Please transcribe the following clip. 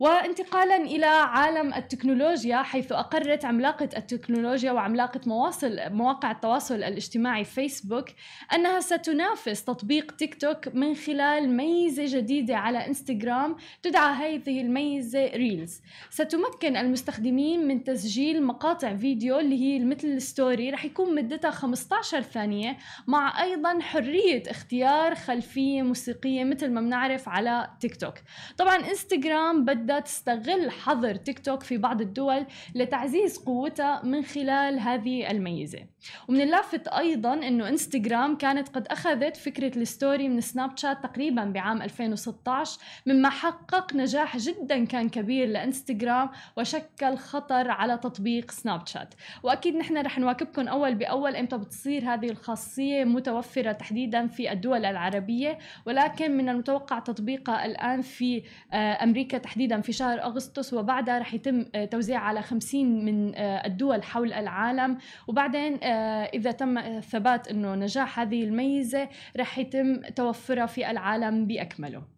وانتقالا الى عالم التكنولوجيا حيث اقرت عملاقه التكنولوجيا وعملاقه مواصل مواقع التواصل الاجتماعي فيسبوك انها ستنافس تطبيق تيك توك من خلال ميزه جديده على انستغرام تدعى هذه الميزه ريلز ستمكن المستخدمين من تسجيل مقاطع فيديو اللي هي مثل الستوري رح يكون مدتها 15 ثانيه مع ايضا حريه اختيار خلفيه موسيقيه مثل ما بنعرف على تيك توك طبعا انستغرام بد بدها تستغل حظر تيك توك في بعض الدول لتعزيز قوتها من خلال هذه الميزة ومن اللافت أيضا أنه إنستغرام كانت قد أخذت فكرة الستوري من سناب شات تقريبا بعام 2016 مما حقق نجاح جدا كان كبير لإنستغرام وشكل خطر على تطبيق سناب شات وأكيد نحن رح نواكبكم أول بأول إمتى بتصير هذه الخاصية متوفرة تحديدا في الدول العربية ولكن من المتوقع تطبيقها الآن في آه، أمريكا تحديدا في شهر أغسطس وبعدها رح يتم آه، توزيع على 50 من آه، الدول حول العالم وبعدين آه، إذا تم الثبات أنه نجاح هذه الميزة رح يتم توفرها في العالم بأكمله